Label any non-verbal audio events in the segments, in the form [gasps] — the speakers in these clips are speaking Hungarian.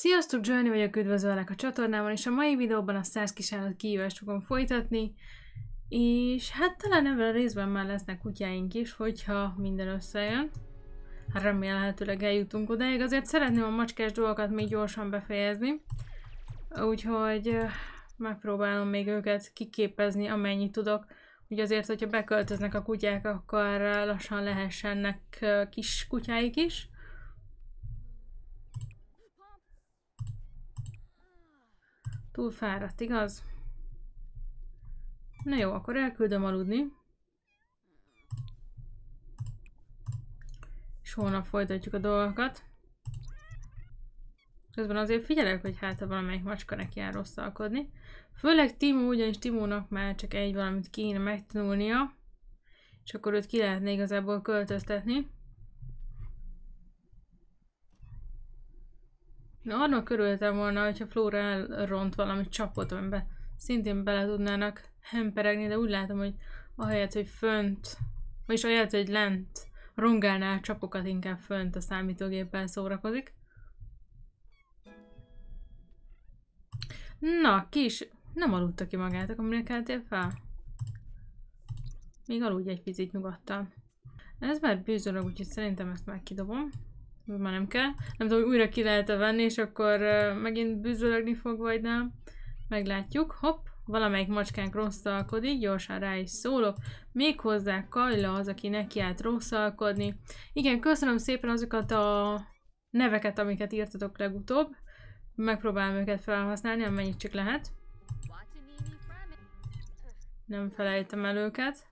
Sziasztok, Johnny vagyok, üdvözöllek a csatornában, és a mai videóban a 100 kisállat kihívást fogom folytatni, és hát talán ebben a részben már lesznek kutyáink is, hogyha minden összejön. Hát remélhetőleg eljutunk odáig, azért szeretném a macskás dolgokat még gyorsan befejezni, úgyhogy megpróbálom még őket kiképezni, amennyit tudok, hogy azért, hogyha beköltöznek a kutyák, akkor lassan lehessenek kis kutyáik is. Túl fáradt, igaz? Na jó, akkor elküldöm aludni. És holnap folytatjuk a dolgokat. Közben azért figyelek, hogy hát ha valamelyik macska neki jár rosszalkodni. Főleg Timó, ugyanis Timónak már csak egy valamit kéne megtanulnia, és akkor őt ki lehetne igazából költöztetni. Na, annak körültem volna, hogyha Flóra elront valami csapot, amiben szintén bele tudnának hemperegni, de úgy látom, hogy ahelyett, hogy fönt, vagyis ahelyett, hogy lent rongálná a csapokat, inkább fönt a számítógéppel szórakozik. Na, kis, nem aludta ki magát, akkor minek keltél fel? Még aludj egy picit nyugodtan. Ez már bűzorog, úgyhogy szerintem ezt már kidobom már nem kell. Nem tudom, hogy újra ki lehet-e venni, és akkor megint bűzölögni fog, vagy nem. Meglátjuk. Hopp, valamelyik macskánk rosszalkodik, gyorsan rá is szólok. Méghozzá Kajla az, aki neki állt rosszalkodni. Igen, köszönöm szépen azokat a neveket, amiket írtatok legutóbb. Megpróbálom őket felhasználni, amennyit csak lehet. Nem felejtem el őket.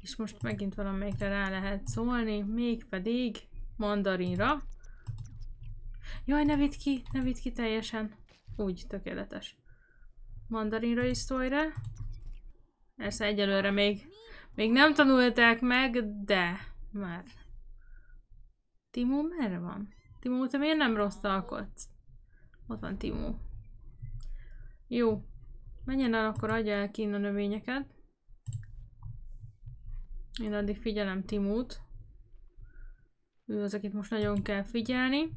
És most megint valamelyikre rá lehet szólni, mégpedig mandarinra. Jaj, ne vidd ki, ne vidd ki teljesen. Úgy, tökéletes. Mandarinra is szólj Persze egyelőre még, még nem tanulták meg, de már. Timó merre van? Timó, te miért nem rossz alkotsz? Ott van Timó. Jó. Menjen el, akkor adja el kín a növényeket. Én addig figyelem Timót. Ő az, akit most nagyon kell figyelni.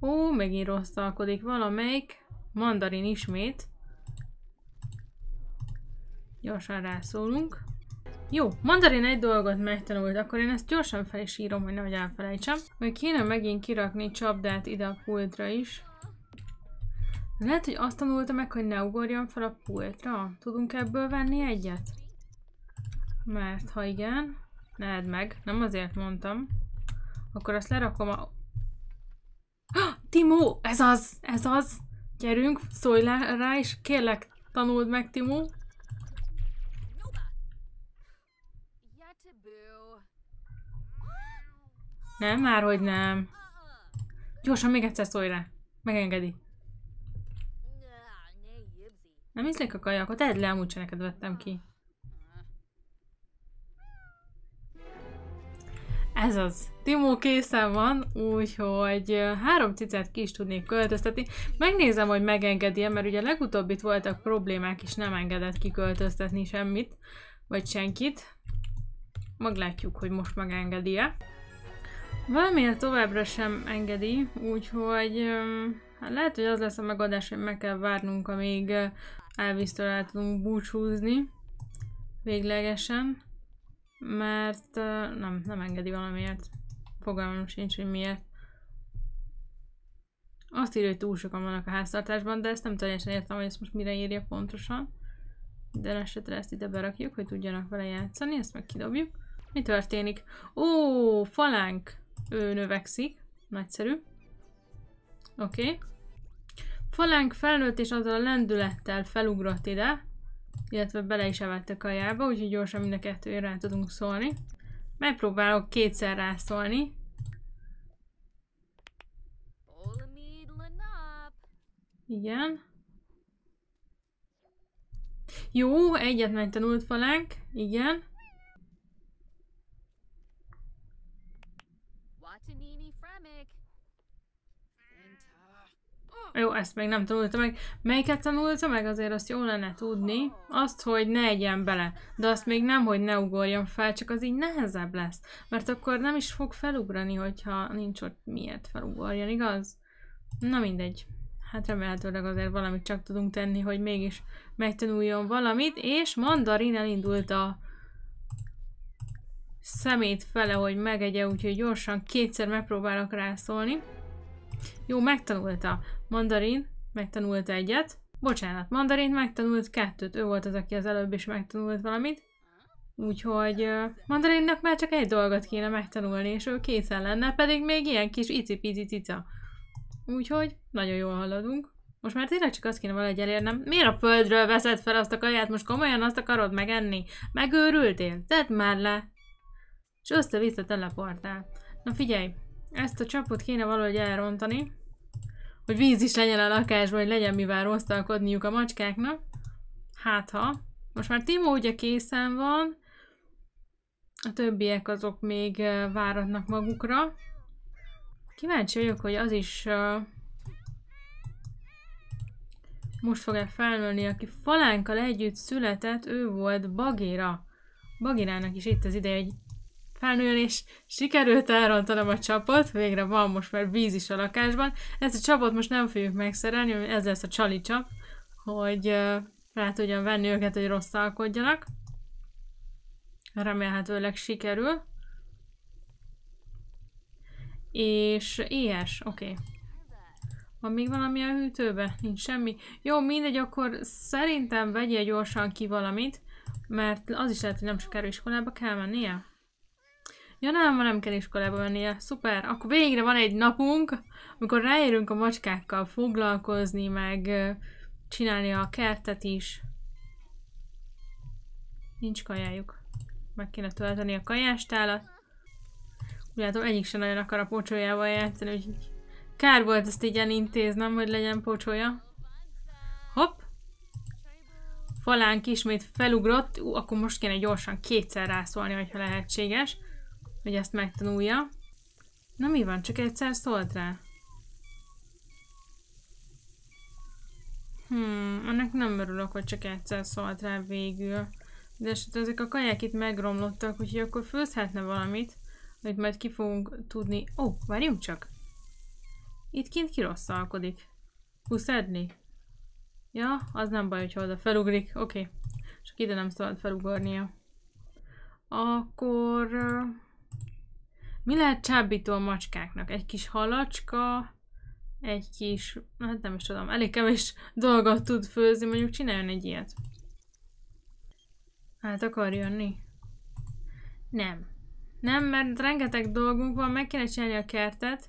Ó, megint rosszalkodik valamelyik. Mandarin ismét. Gyorsan rászólunk. Jó, Mandarin egy dolgot megtanult, akkor én ezt gyorsan fel is írom, hogy nehogy elfelejtsem. Még kéne megint kirakni csapdát ide a pultra is. Lehet, hogy azt tanulta meg, hogy ne ugorjon fel a pultra. Tudunk ebből venni egyet? Mert ha igen, nehedd meg, nem azért mondtam. Akkor azt lerakom a... Ah, [gasps] Timó! Ez az! Ez az! Gyerünk, szólj le rá, is! kérlek, tanuld meg, Timó. Nem, már hogy nem. Gyorsan még egyszer szólj rá. Megengedi. Nem ízlik a kajakot. akkor le, amúgy neked vettem ki. Ez az. Timó készen van, úgyhogy három cicát ki is tudnék költöztetni. Megnézem, hogy megengedi -e, mert ugye legutóbb itt voltak problémák, és nem engedett kiköltöztetni semmit, vagy senkit. Meglátjuk, hogy most megengedi-e. Valamiért továbbra sem engedi, úgyhogy hát lehet, hogy az lesz a megoldás, hogy meg kell várnunk, amíg Elvis-től el tudunk búcsúzni véglegesen mert nem, nem engedi valamiért. Fogalmam sincs, hogy miért. Azt írja, hogy túl sokan vannak a háztartásban, de ezt nem teljesen értem, hogy ezt most mire írja pontosan. De esetre ezt ide berakjuk, hogy tudjanak vele játszani, ezt meg kidobjuk. Mi történik? Ó, falánk! Ő növekszik. Nagyszerű. Oké. Okay. Falánk felnőtt és azzal a lendülettel felugrott ide illetve bele is evett a kajába, úgyhogy gyorsan mind a kettőért rá tudunk szólni. Megpróbálok kétszer rászólni. Igen. Jó, egyet megtanult falánk, igen. Jó, ezt még nem tanulta meg. Melyiket tanulta meg? Azért azt jó lenne tudni. Azt, hogy ne egyen bele. De azt még nem, hogy ne ugorjon fel, csak az így nehezebb lesz. Mert akkor nem is fog felugrani, hogyha nincs ott miért felugorjon, igaz? Na mindegy. Hát remélhetőleg azért valamit csak tudunk tenni, hogy mégis megtanuljon valamit. És Mandarin elindult a szemét fele, hogy megegye, úgyhogy gyorsan kétszer megpróbálok rászólni. Jó, megtanulta. Mandarin megtanult egyet. Bocsánat, Mandarin megtanult kettőt. Ő volt az, aki az előbb is megtanult valamit. Úgyhogy Mandarinnak már csak egy dolgot kéne megtanulni, és ő készen lenne, pedig még ilyen kis icipici cica. Úgyhogy nagyon jól haladunk. Most már tényleg csak azt kéne valahogy elérnem. Miért a földről veszed fel azt a kaját? Most komolyan azt akarod megenni? Megőrültél? Tedd már le! És össze-vissza teleportál. Na figyelj, ezt a csapot kéne valahogy elrontani. Hogy víz is legyen a lakásban, hogy legyen mivel rosszalkodniuk a macskáknak. Hát ha. Most már Timo ugye készen van. A többiek azok még váratnak magukra. Kíváncsi vagyok, hogy az is uh, most fog-e felnőni, aki falánkkal együtt született, ő volt Bagéra. Bagirának is itt az ideje, hogy felnőjön, és sikerült elrontanom a csapot, végre van most már víz is a lakásban. Ezt a csapot most nem fogjuk megszerelni, ez lesz a csali csap, hogy rá tudjam venni őket, hogy rosszalkodjanak. Remélhetőleg sikerül. És éhes, oké. Okay. Van még valami a hűtőbe? Nincs semmi. Jó, mindegy, akkor szerintem vegyél gyorsan ki valamit, mert az is lehet, hogy nem sokára iskolába kell mennie. Ja nem, ma nem kell iskolába mennie. Szuper, akkor végre van egy napunk, amikor ráérünk a macskákkal foglalkozni, meg csinálni a kertet is. Nincs kajájuk. Meg kéne tölteni a kajástálat. Úgy látom, egyik sem nagyon akar a pocsolyával játszani, úgyhogy kár volt ezt így elintéznem, hogy legyen pocsolya. Hopp! Falánk ismét felugrott, Ú, akkor most kéne gyorsan kétszer rászólni, hogyha lehetséges hogy ezt megtanulja. Na mi van, csak egyszer szólt rá? Hmm, annak nem örülök, hogy csak egyszer szólt rá végül. De esetleg hát ezek a kaják itt megromlottak, úgyhogy akkor főzhetne valamit, amit majd ki fogunk tudni. Ó, oh, várjunk csak! Itt kint rosszalkodik. Puszedni? Ja, az nem baj, hogyha oda felugrik. Oké. Okay. Csak ide nem szabad felugornia. Akkor... Mi lehet csábító a macskáknak? Egy kis halacska, egy kis, hát nem is tudom, elég kevés [laughs] dolgot tud főzni, mondjuk csináljon egy ilyet. Hát akar jönni? Nem. Nem, mert rengeteg dolgunk van, meg kéne csinálni a kertet.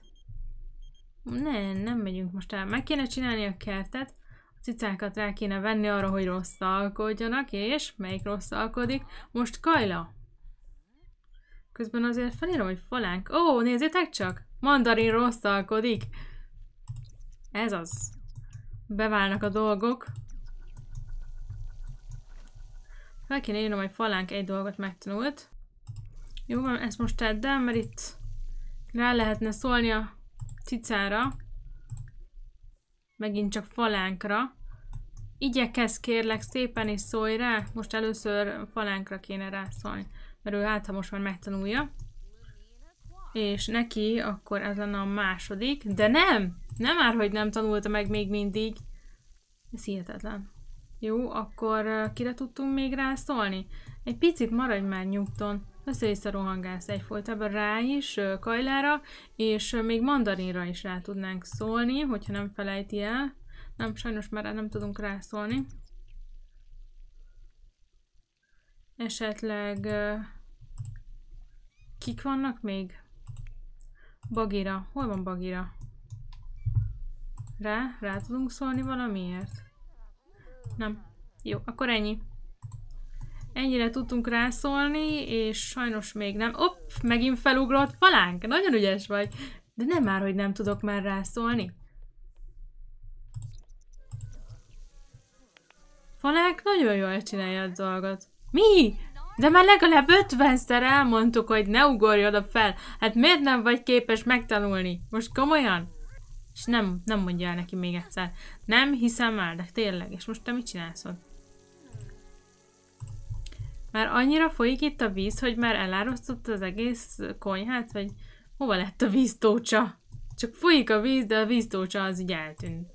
Nem, nem megyünk most el. Meg kéne csinálni a kertet, a cicákat rá kéne venni arra, hogy rosszalkodjanak, és melyik rosszalkodik? Most Kajla! Közben azért felírom, hogy falánk. Ó, nézzétek csak! Mandarin rosszalkodik! Ez az. Beválnak a dolgok. Fel kéne írnom, hogy falánk egy dolgot megtanult. Jó van, ezt most tedd el, mert itt rá lehetne szólni a cicára. Megint csak falánkra. Igyekezz kérlek szépen is szólj rá. Most először falánkra kéne rászólni mert ő által most már megtanulja. És neki akkor ez lenne a második, de nem! Nem már, hogy nem tanulta meg még mindig. Ez hihetetlen. Jó, akkor kire tudtunk még szólni? Egy picit maradj már nyugton. Össze-vissza rohangálsz egyfolytában rá is, kajlára, és még mandarinra is rá tudnánk szólni, hogyha nem felejti el. Nem, sajnos már nem tudunk rászólni. Esetleg kik vannak még? Bagira. Hol van Bagira? Rá? Rá tudunk szólni valamiért? Nem. Jó, akkor ennyi. Ennyire tudtunk rászólni, és sajnos még nem. Opp, megint felugrott falánk. Nagyon ügyes vagy. De nem már, hogy nem tudok már rászólni. Falánk nagyon jól csinálja a dolgot. Mi? De már legalább ötvenszer elmondtuk, hogy ne ugorj oda fel. Hát miért nem vagy képes megtanulni? Most komolyan? És nem, nem mondja el neki még egyszer. Nem hiszem el, de tényleg. És most te mit csinálsz ott? Már annyira folyik itt a víz, hogy már elárosztott az egész konyhát, vagy hova lett a víztócsa? Csak folyik a víz, de a víztócsa az így eltűnt.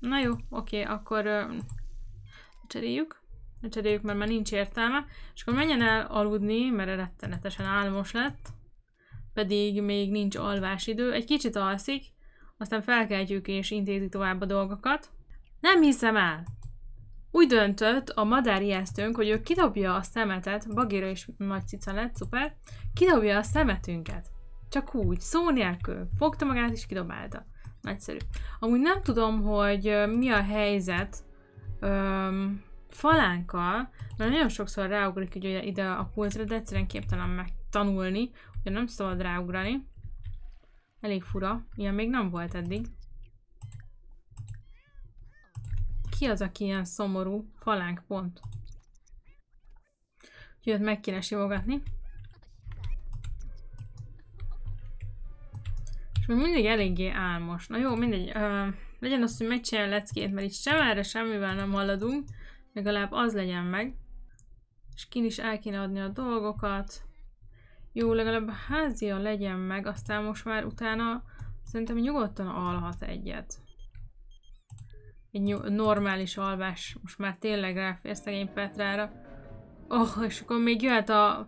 Na jó, oké, akkor ö, cseréljük. Ne cseréljük, mert már nincs értelme. És akkor menjen el aludni, mert rettenetesen álmos lett. Pedig még nincs alvás idő. Egy kicsit alszik, aztán felkeltjük és intézi tovább a dolgokat. Nem hiszem el! Úgy döntött a madár ijesztőnk, hogy ő kidobja a szemetet, Bagira is nagy cica lett, szuper, kidobja a szemetünket. Csak úgy, szó nélkül. Fogta magát és kidobálta. Nagyszerű. Amúgy nem tudom, hogy mi a helyzet öm, falánkkal, mert nagyon sokszor ráugrik ugye ide a pultra, de egyszerűen képtelen megtanulni, ugye nem szabad ráugrani. Elég fura, ilyen még nem volt eddig. Ki az, aki ilyen szomorú? Falánk pont. Úgyhogy ott meg kéne simogatni. És még mindig eléggé álmos. Na jó, mindegy. Uh, legyen az, hogy megcsinálja a leckét, mert itt sem erre semmivel nem haladunk. Legalább az legyen meg. És kin is el kéne adni a dolgokat. Jó, legalább a házia legyen meg, aztán most már utána szerintem nyugodtan alhat egyet. Egy normális alvás, most már tényleg ráfér szegény Petrára. Oh, és akkor még jöhet a,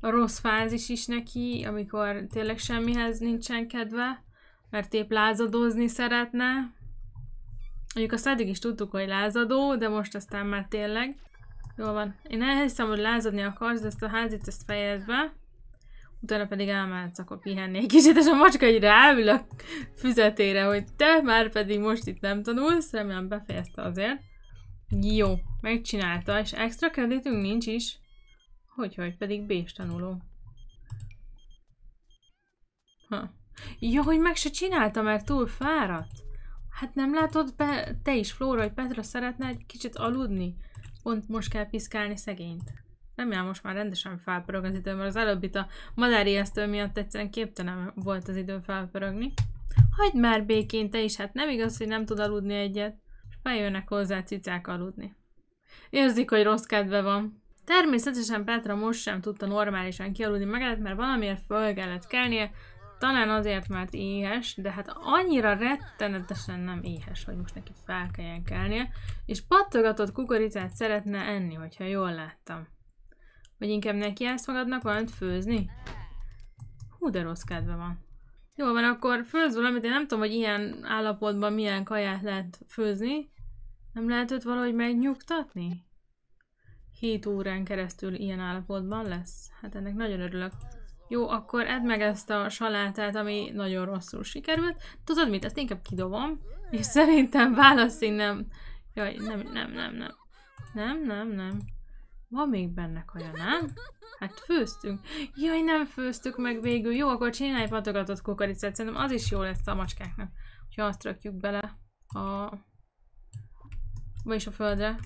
a rossz fázis is neki, amikor tényleg semmihez nincsen kedve, mert épp lázadozni szeretne, Mondjuk azt eddig is tudtuk, hogy lázadó, de most aztán már tényleg. Jól van. Én elhiszem, hogy lázadni akarsz, de ezt a házit ezt fejezd be. Utána pedig elmehetsz, akkor pihenni egy kicsit, és a macska így ráül a füzetére, hogy te már pedig most itt nem tanulsz, remélem befejezte azért. Jó, megcsinálta, és extra kreditünk nincs is. Hogyhogy, hogy, pedig b tanuló. Ha. Jó, hogy meg se csinálta, mert túl fáradt. Hát nem látod be, te is, Flóra, hogy Petra szeretne egy kicsit aludni? Pont most kell piszkálni szegényt. jár most már rendesen felpörög az idő, mert az előbbi, a a madáriasztő miatt egyszerűen képtelen volt az idő felpörögni. Hagyd már békén te is, hát nem igaz, hogy nem tud aludni egyet. Feljönnek hozzá cicák aludni. Érzik, hogy rossz kedve van. Természetesen Petra most sem tudta normálisan kialudni magát, mert valamiért föl kellett kelnie, talán azért, mert éhes, de hát annyira rettenetesen nem éhes, hogy most neki fel kelljen kelnie, és pattogatott kukoricát szeretne enni, hogyha jól láttam. Vagy inkább neki ezt magadnak valamit főzni? Hú, de rossz kedve van. Jó van, akkor főz valamit, én nem tudom, hogy ilyen állapotban milyen kaját lehet főzni. Nem lehet őt valahogy megnyugtatni? 7 órán keresztül ilyen állapotban lesz? Hát ennek nagyon örülök. Jó, akkor edd meg ezt a salátát, ami nagyon rosszul sikerült. Tudod mit, ezt inkább kidobom, és szerintem válasz innen. Jaj, nem, nem, nem, nem. Nem, nem, nem. Van még benne kaja, nem? Hát főztünk. Jaj, nem főztük meg végül. Jó, akkor csinálj patogatott kukoricát. Szerintem az is jó lesz a macskáknak. Ha azt rakjuk bele a... Vagyis a földre.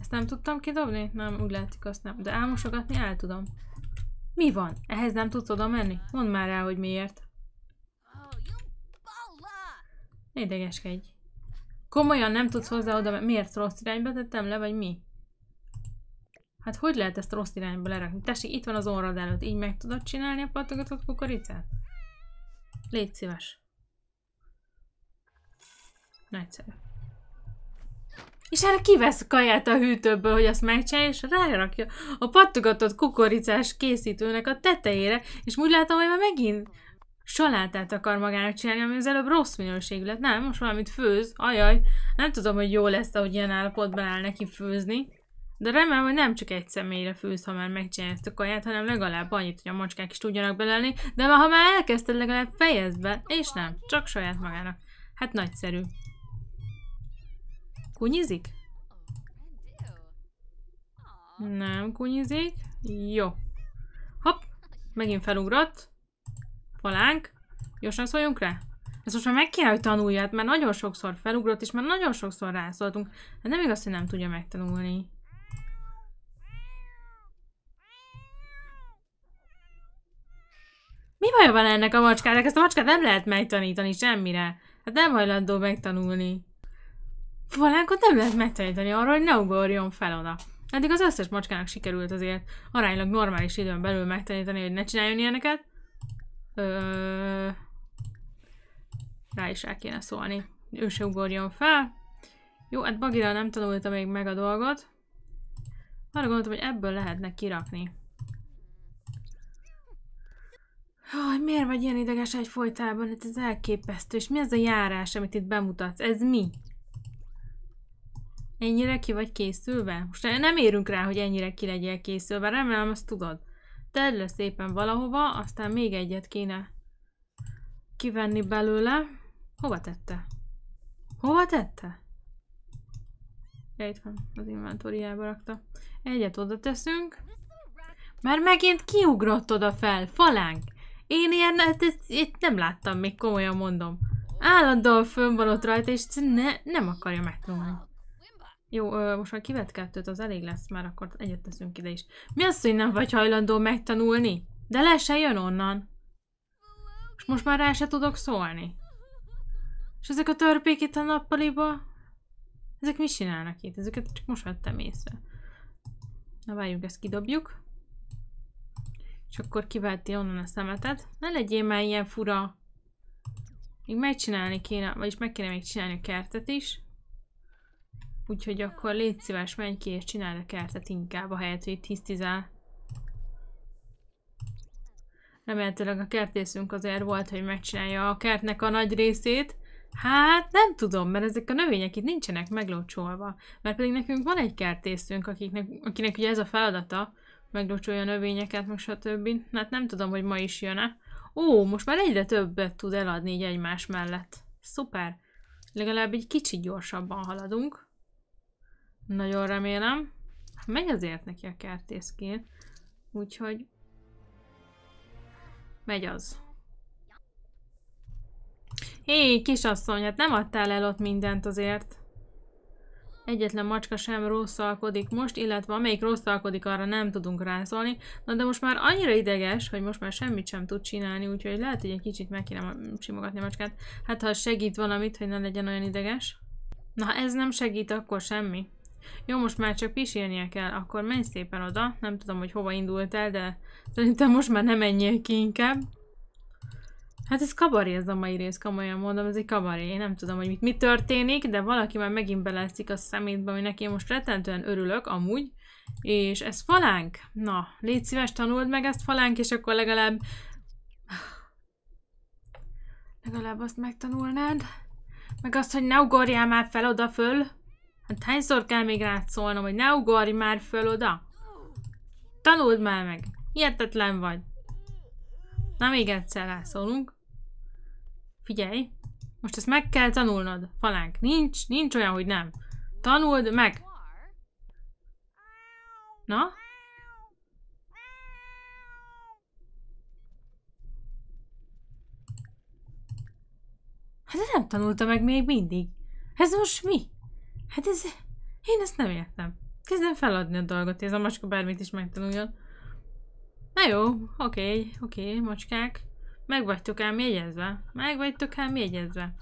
Ezt nem tudtam kidobni? Nem, úgy látszik azt nem. De elmosogatni el tudom. Mi van? Ehhez nem tudsz oda menni? Mondd már el, hogy miért. Ne idegeskedj. Komolyan nem tudsz hozzá oda menni. Miért rossz irányba tettem le, vagy mi? Hát hogy lehet ezt rossz irányba lerakni? Tessék, itt van az orrad előtt. Így meg tudod csinálni a patogatott kukoricát? Légy szíves. Nagyszerű és erre hát kivesz kaját a hűtőből, hogy azt megcsinálja, és rárakja a pattogatott kukoricás készítőnek a tetejére, és úgy látom, hogy már megint salátát akar magának csinálni, ami az előbb rossz minőségű lett. Nem, most valamit főz, ajaj, nem tudom, hogy jó lesz, ahogy ilyen állapotban áll neki főzni. De remélem, hogy nem csak egy személyre főz, ha már megcsinálja ezt a kaját, hanem legalább annyit, hogy a macskák is tudjanak belelni, de ha már elkezdted, legalább fejezd be, és nem, csak saját magának. Hát nagyszerű. Kunyizik? Nem kunyizik. Jó. Hopp, megint felugrott. Falánk. Gyorsan szóljunk rá? Ezt most már meg kell hogy tanulját, mert nagyon sokszor felugrott, és már nagyon sokszor rászóltunk. Hát nem igaz, hogy nem tudja megtanulni. Mi baj van ennek a macskának? Hát ezt a macskát nem lehet megtanítani semmire. Hát nem hajlandó megtanulni falánkot nem lehet megtanítani arra, hogy ne ugorjon fel oda. Eddig az összes macskának sikerült azért aránylag normális időn belül megtanítani, hogy ne csináljon ilyeneket. Ö... Rá is el kéne szólni. Ő se ugorjon fel. Jó, hát Bagira nem tanulta még meg a dolgot. Arra gondoltam, hogy ebből lehetne kirakni. Hogy miért vagy ilyen ideges egy folytában, Hát ez elképesztő. És mi az a járás, amit itt bemutatsz? Ez mi? Ennyire ki vagy készülve? Most nem érünk rá, hogy ennyire ki legyél készülve, remélem azt tudod. Tedd le szépen valahova, aztán még egyet kéne kivenni belőle. Hova tette? Hova tette? Ja, itt van, az inventóriába rakta. Egyet oda teszünk. Már megint kiugrott oda fel, falánk! Én ilyen, hát ezt, ezt nem láttam még, komolyan mondom. Állandóan fönn van ott rajta, és ne, nem akarja megtanulni. Jó, most már kivett kettőt, az elég lesz, már akkor egyet teszünk ide is. Mi az, hogy nem vagy hajlandó megtanulni? De le se jön onnan. És most már rá se tudok szólni. És ezek a törpék itt a nappaliba? Ezek mit csinálnak itt? Ezeket csak most vettem észre. Na várjuk, ezt kidobjuk. És akkor kiválti onnan a szemetet. Ne legyél már ilyen fura. Még megcsinálni kéne, vagyis meg kéne még csinálni a kertet is. Úgyhogy akkor légy szíves, menj ki és csináld a kertet inkább, ahelyett, hogy itt hisztizál. Remélhetőleg a kertészünk azért volt, hogy megcsinálja a kertnek a nagy részét. Hát nem tudom, mert ezek a növények itt nincsenek meglocsolva. Mert pedig nekünk van egy kertészünk, akiknek, akinek ugye ez a feladata, meglocsolja a növényeket, meg stb. Hát nem tudom, hogy ma is jön-e. Ó, most már egyre többet tud eladni így egymás mellett. Szuper. Legalább egy kicsit gyorsabban haladunk. Nagyon remélem. Hát megy azért neki a kertészként. Úgyhogy... Megy az. Hé, kisasszony, hát nem adtál el ott mindent azért. Egyetlen macska sem rosszalkodik most, illetve amelyik rosszalkodik, arra nem tudunk rászólni. Na de most már annyira ideges, hogy most már semmit sem tud csinálni, úgyhogy lehet, hogy egy kicsit meg kéne simogatni a macskát. Hát ha segít valamit, hogy ne legyen olyan ideges. Na ha ez nem segít, akkor semmi. Jó, most már csak pisilnie kell, akkor menj szépen oda. Nem tudom, hogy hova indultál, de szerintem most már nem menjél ki inkább. Hát ez kabaré ez a mai rész, komolyan mondom, ez egy kabaré. Én nem tudom, hogy mit, mi történik, de valaki már megint beleszik a szemétbe, aminek én most rettentően örülök, amúgy. És ez falánk? Na, légy szíves, tanuld meg ezt falánk, és akkor legalább... Legalább azt megtanulnád. Meg azt, hogy ne ugorjál már fel oda föl. Hát hányszor kell még rád szólnom, hogy ne ugorj már föl oda? Tanuld már meg! Hihetetlen vagy! Na még egyszer rászólunk. Figyelj! Most ezt meg kell tanulnod, falánk. Nincs, nincs olyan, hogy nem. Tanuld meg! Na? Hát nem tanulta meg még mindig. Ez most mi? Hát ez... Én ezt nem értem. Kezdem feladni a dolgot, ez a macska bármit is megtanuljon. Na jó, oké, oké, macskák. Megvagytok ám jegyezve. Megvagytok ám jegyezve.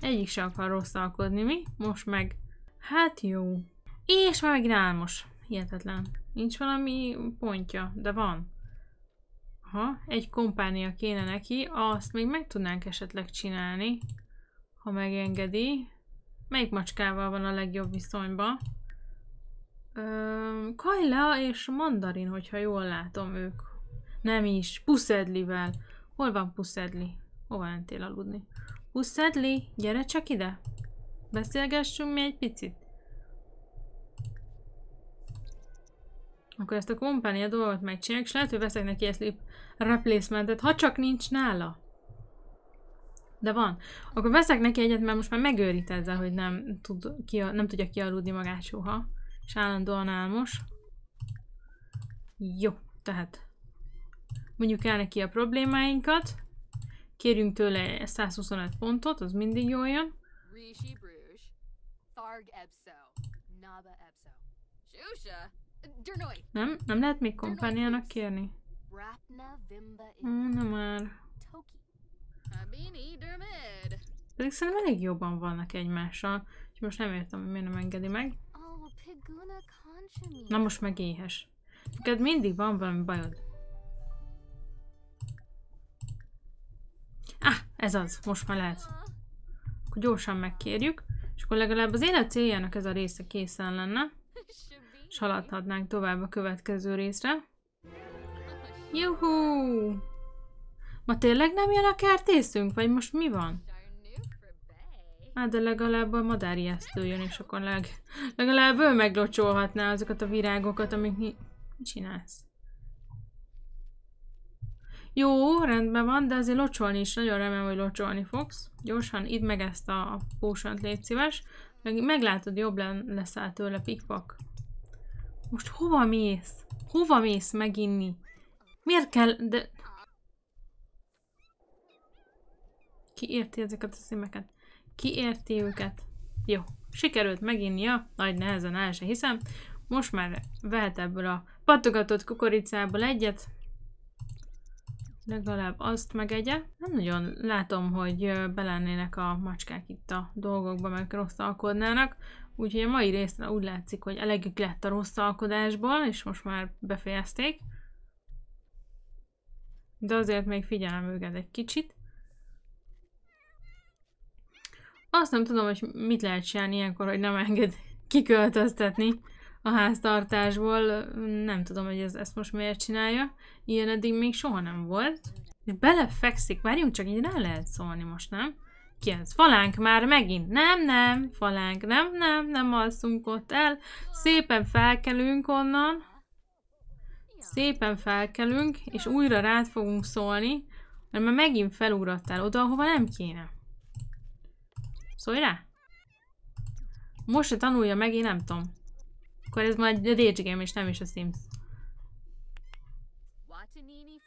Egyik se akar rosszalkodni, mi? Most meg. Hát jó. És már megint álmos. Hihetetlen. Nincs valami pontja, de van. Ha egy kompánia kéne neki, azt még meg tudnánk esetleg csinálni, ha megengedi. Melyik macskával van a legjobb viszonyba? Kajla és Mandarin, hogyha jól látom ők. Nem is, Puszedlivel. Hol van Puszedli? Hova mentél aludni? Puszedli, gyere csak ide. Beszélgessünk mi egy picit. Akkor ezt a kompánia dolgot megcsináljuk, és lehet, hogy veszek neki ezt replacementet, ha csak nincs nála. De van. Akkor veszek neki egyet, mert most már megőrít ezzel, hogy nem, tud, ki, nem tudja kialudni magát soha. És állandóan álmos. Jó, tehát mondjuk el neki a problémáinkat. Kérjünk tőle 125 pontot, az mindig jól jön. Nem? Nem lehet még kompániának kérni? Ó, nem már. Habini Ezek szerintem elég jobban vannak egymással, és most nem értem, hogy miért nem engedi meg. Oh, Na most meg éhes. Neked mindig van valami bajod. Ah, ez az, most már lehet. Akkor gyorsan megkérjük, és akkor legalább az élet céljának ez a része készen lenne. [laughs] És haladhatnánk tovább a következő részre. Juhu! Ma tényleg nem jön a kertészünk? Vagy most mi van? Hát de legalább a madárjesztő jön, és akkor leg... legalább ő meglocsolhatná azokat a virágokat, amik mi... Mit csinálsz? Jó, rendben van, de azért locsolni is, nagyon remélem, hogy locsolni fogsz. Gyorsan itt meg ezt a, a pósant, légy szíves. Meg, meglátod, jobb leszáll tőle, pikpak. Most hova mész? Hova mész meginni? Miért kell... De... Ki érti ezeket a színeket? Ki érti őket? Jó, sikerült meginnia, nagy nehezen el se hiszem. Most már vehet ebből a pattogatott kukoricából egyet. Legalább azt megegye. Nem nagyon látom, hogy belennének a macskák itt a dolgokba, meg rosszalkodnának. Úgyhogy a mai részre úgy látszik, hogy elegük lett a rosszalkodásból, és most már befejezték. De azért még figyelem őket egy kicsit. Azt nem tudom, hogy mit lehet csinálni ilyenkor, hogy nem enged kiköltöztetni a háztartásból. Nem tudom, hogy ez, ezt most miért csinálja. Ilyen eddig még soha nem volt. És belefekszik. Várjunk csak, így rá lehet szólni most, nem? Ki ez? Falánk már megint. Nem, nem, falánk. Nem, nem, nem alszunk ott el. Szépen felkelünk onnan. Szépen felkelünk, és újra rád fogunk szólni, mert már megint felugrattál oda, ahova nem kéne. Szólj rá! Most se tanulja meg, én nem tudom. Akkor ez majd a DJ Game és nem is a Sims.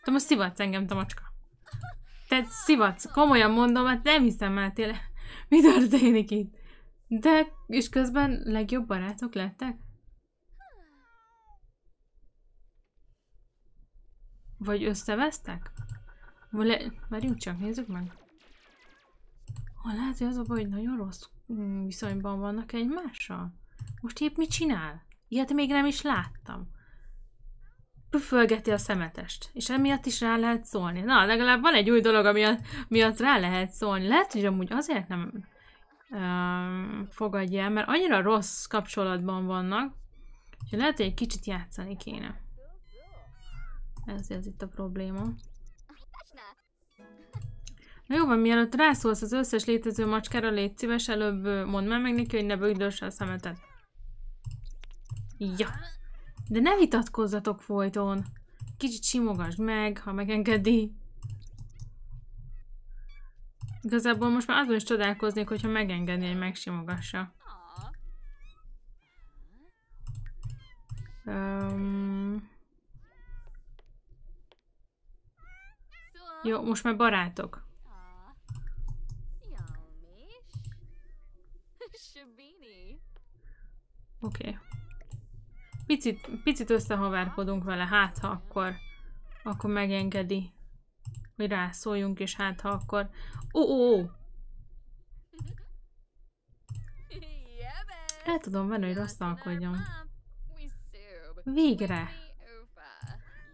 Te most szivatsz engem, Tamacska. Te szivatsz, komolyan mondom, hát nem hiszem el tényleg. [laughs] Mi történik itt? De, és közben legjobb barátok lettek? Vagy összevesztek? Várjunk csak, nézzük meg. A Lázi az a baj, hogy nagyon rossz mm, viszonyban vannak egymással. Most épp mit csinál? Ilyet még nem is láttam. Püfölgeti a szemetest, és emiatt is rá lehet szólni. Na, legalább van egy új dolog, amiatt, miatt rá lehet szólni. Lehet, hogy amúgy azért nem um, fogadja el, mert annyira rossz kapcsolatban vannak, hogy lehet, hogy egy kicsit játszani kéne. Ez, ez itt a probléma. Na jó, van, mielőtt rászólsz az összes létező macskára, légy szíves, előbb mondd már meg neki, hogy ne bögdösse a szemetet. Ja. De ne vitatkozzatok folyton. Kicsit simogasd meg, ha megengedi. Igazából most már azon is csodálkoznék, hogyha megengedné, hogy megsimogassa. Um... Jó, most már barátok. Oké. Okay. Picit, picit összehavárkodunk vele, hát ha akkor, akkor megengedi, hogy rászóljunk, és hát ha akkor... Ó, ó, ó! El tudom venni, hogy rossz alkodjon. Végre!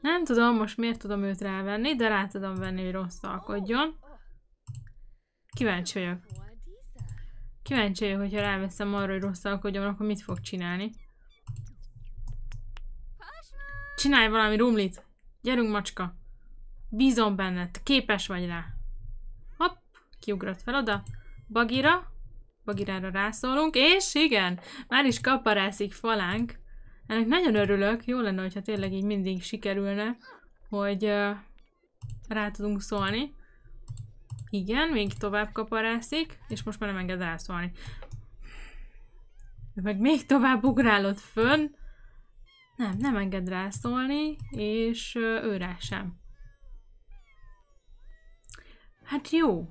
Nem tudom most miért tudom őt rávenni, de rá tudom venni, hogy rossz alkodjon. Kíváncsi vagyok. Kíváncsi vagyok, hogyha ráveszem arra, hogy rosszalkodjon, akkor mit fog csinálni. Csinálj valami rumlit! Gyerünk, macska! Bízom benned, képes vagy rá! Hopp, kiugrott fel oda. Bagira, Bagirára rászólunk, és igen, már is kaparászik falánk. Ennek nagyon örülök, jó lenne, hogyha tényleg így mindig sikerülne, hogy uh, rá tudunk szólni. Igen, még tovább kaparászik, és most már nem enged elszólni. Meg még tovább ugrálod fönn. Nem, nem enged rászólni, és ő rá sem. Hát jó.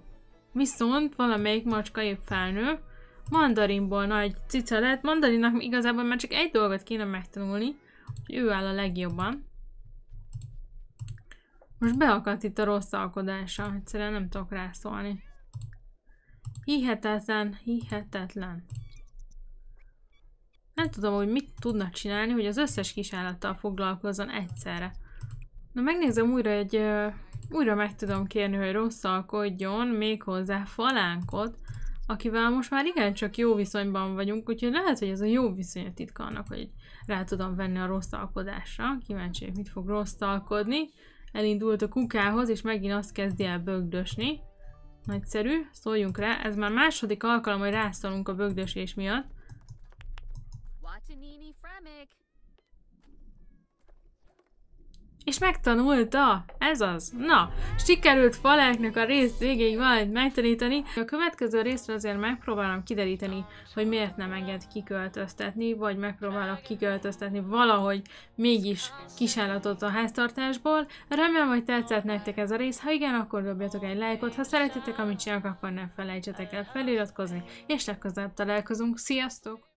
Viszont valamelyik macska épp felnő. Mandarinból nagy cica lett. Mandarinnak igazából már csak egy dolgot kéne megtanulni, hogy ő áll a legjobban. Most beakadt itt a rossz alkodása, egyszerűen nem tudok rászólni. Hihetetlen, hihetetlen. Nem tudom, hogy mit tudnak csinálni, hogy az összes kisállattal foglalkozzon egyszerre. Na megnézem újra egy... Uh, újra meg tudom kérni, hogy rossz alkodjon méghozzá falánkot, akivel most már igencsak jó viszonyban vagyunk, úgyhogy lehet, hogy ez a jó viszony a titka annak, hogy rá tudom venni a rossz alkodásra. Kíváncsi, mit fog rossz alkodni elindult a kukához, és megint azt kezdi el bögdösni. Nagyszerű, szóljunk rá. Ez már második alkalom, hogy rászolunk a bögdösés miatt. És megtanulta! Ez az! Na, sikerült faláknak a rész végéig valamit megtanítani. A következő részre azért megpróbálom kideríteni, hogy miért nem enged kiköltöztetni, vagy megpróbálok kiköltöztetni valahogy mégis kisállatot a háztartásból. Remélem, hogy tetszett nektek ez a rész, ha igen, akkor dobjatok egy lájkot, ha szeretitek, amit csinálok, akkor ne felejtsetek el feliratkozni, és legközelebb találkozunk. Sziasztok!